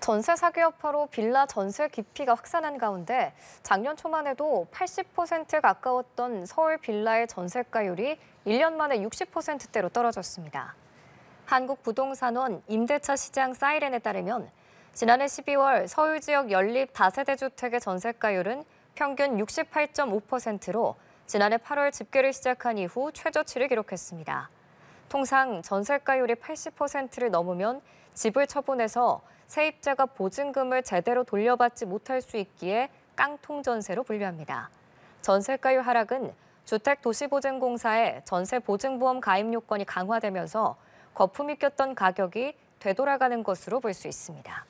전세 사기업화로 빌라 전세 기피가 확산한 가운데 작년 초만 해도 80% 가까웠던 서울 빌라의 전세가율이 1년 만에 60%대로 떨어졌습니다. 한국부동산원 임대차 시장 사이렌에 따르면 지난해 12월 서울 지역 연립 다세대 주택의 전세가율은 평균 68.5%로 지난해 8월 집계를 시작한 이후 최저치를 기록했습니다. 통상 전세가율이 80%를 넘으면 집을 처분해서 세입자가 보증금을 제대로 돌려받지 못할 수 있기에 깡통 전세로 분류합니다. 전세가율 하락은 주택도시보증공사의 전세보증보험 가입 요건이 강화되면서 거품이 꼈던 가격이 되돌아가는 것으로 볼 수 있습니다.